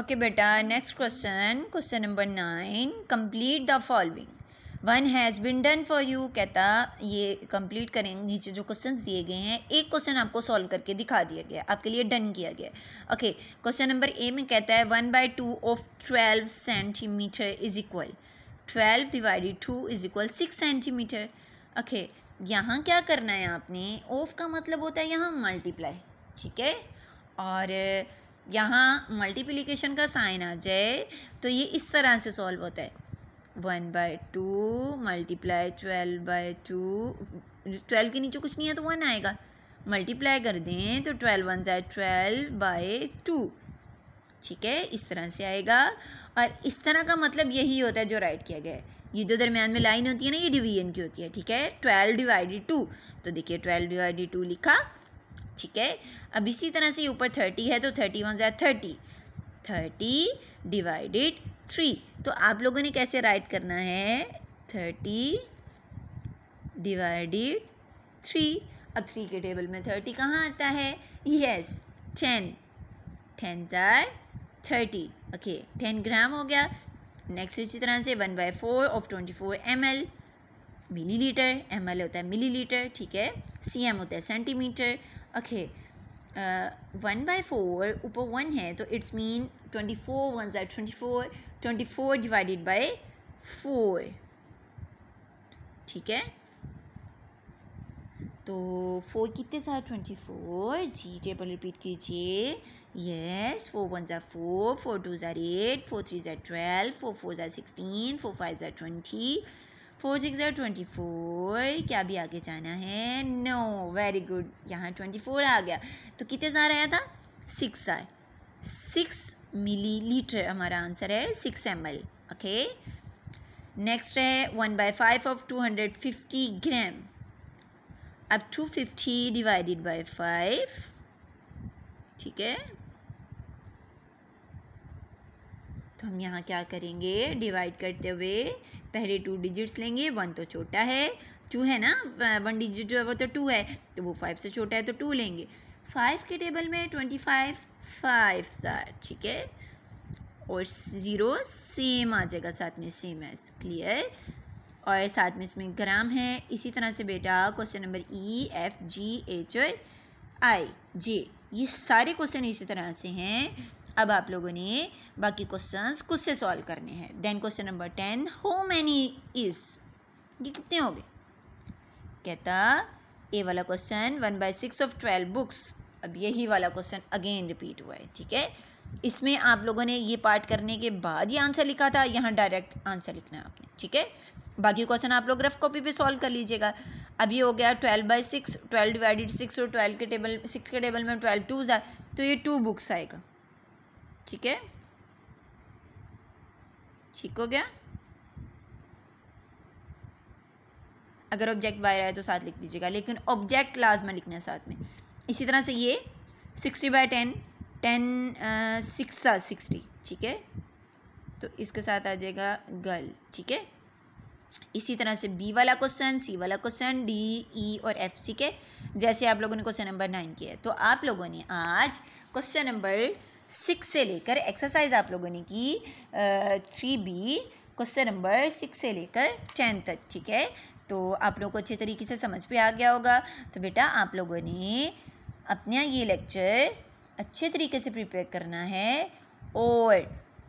okay बेटा next question question number nine complete the following one has been done for you कहता ये complete करेंगे नीचे जो क्वेश्चन दिए गए हैं एक क्वेश्चन आपको सॉल्व करके दिखा दिया गया आपके लिए डन किया गया ओके क्वेश्चन नंबर ए में कहता है one by two of twelve centimetre is equal twelve divided two is equal six centimetre okay यहाँ क्या करना है आपने ऑफ का मतलब होता है यहाँ मल्टीप्लाई ठीक है और यहाँ मल्टीप्लीकेशन का साइन आ जाए तो ये इस तरह से सॉल्व होता है one by two multiply twelve by two twelve के नीचे कुछ नहीं है तो वन आएगा मल्टीप्लाई कर दें तो ट्वेल्व वन जाए ट्वेल्व बाय टू ठीक है इस तरह से आएगा और इस तरह का मतलब यही होता है जो राइट किया गया है ये जो दरमियान में लाइन होती है ना ये डिवीजन की होती है ठीक है ट्वेल्व डिवाइडेड टू तो देखिए ट्वेल्व डिवाइडेड टू लिखा ठीक है अब इसी तरह से ऊपर थर्टी है तो थर्टी वन जै थर्टी थर्टी डिवाइडेड थ्री तो आप लोगों ने कैसे राइट करना है थर्टी डिवाइडेड थ्री अब थ्री के टेबल में थर्टी कहाँ आता है यस टेन टेन जाए थर्टी ओके टेन ग्राम हो गया नेक्स्ट इसी तरह से one by four of twenty four M L millilitre M L होता है मिलीलीटर ठीक है सी एम होता है centimetre okay one by four ऊपर वन है तो it's mean twenty four one ज़ार twenty four twenty four divided by four ठीक है तो फोर कितने सा ट्वेंटी फोर जी टेबल रिपीट कीजिए यस फोर वन ज़ार फोर फोर टू ज़ार एट फोर थ्री ज़ार ट्वेल्व फोर फोर ज़ार सिक्सटीन फोर फाइव ज़ार ट्वेंटी फोर सिक्स और ट्वेंटी फोर क्या भी आगे जाना है नो वेरी गुड यहाँ ट्वेंटी फोर आ गया तो कितने सार आया था सिक्स आर सिक्स मिली लीटर हमारा आंसर है six M L okay next है one by five of two hundred fifty gram अब two fifty divided by five ठीक है तो हम यहाँ क्या करेंगे डिवाइड करते हुए पहले टू डिजिट्स लेंगे वन तो छोटा है टू है ना वन डिजिट जो है वो तो टू है तो वो फाइव से छोटा है तो टू लेंगे फाइव के टेबल में ट्वेंटी फाइव फाइव सा ठीक है और ज़ीरो सेम आ जाएगा साथ में सेम है क्लियर और साथ में इसमें ग्राम है इसी तरह से बेटा question number E F G H I J ये सारे क्वेश्चन इसी तरह से हैं अब आप लोगों ने बाकी क्वेश्चन खुद से सॉल्व करने हैं then question number ten how many is ये कितने हो गए कहता ये वाला question one by six of twelve books अब यही वाला क्वेश्चन अगेन रिपीट हुआ है ठीक है इसमें आप लोगों ने ये पार्ट करने के बाद ये आंसर लिखा था यहाँ डायरेक्ट आंसर लिखना है आपने ठीक है बाकी क्वेश्चन आप लोग रफ कॉपी पे सॉल्व कर लीजिएगा अब ये हो गया twelve by six twelve divided six और ट्वेल्व के टेबल सिक्स के टेबल में ट्वेल्व टू जाए तो ये टू बुक्स आएगा ठीक है ठीक हो गया अगर ऑब्जेक्ट बाहर आए तो साथ लिख दीजिएगा लेकिन ऑब्जेक्ट में लिखना है साथ में इसी तरह से ये sixty by ten ten six था सिक्सटी ठीक है तो इसके साथ आ जाएगा गर्ल ठीक है इसी तरह से बी वाला क्वेश्चन सी वाला क्वेश्चन डी ई और एफ सी के जैसे आप लोगों ने क्वेश्चन नंबर नाइन किया तो आप लोगों ने आज क्वेश्चन नंबर सिक्स से लेकर एक्सरसाइज आप लोगों ने की three B question number six से लेकर टेन तक ठीक है तो आप लोगों को अच्छे तरीके से समझ भी आ गया होगा तो बेटा आप लोगों ने अपना ये लेक्चर अच्छे तरीके से प्रिपेयर करना है और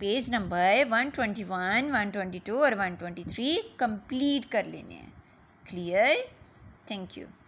पेज नंबर 121, 122 और 123 कंप्लीट कर लेने हैं क्लियर थैंक यू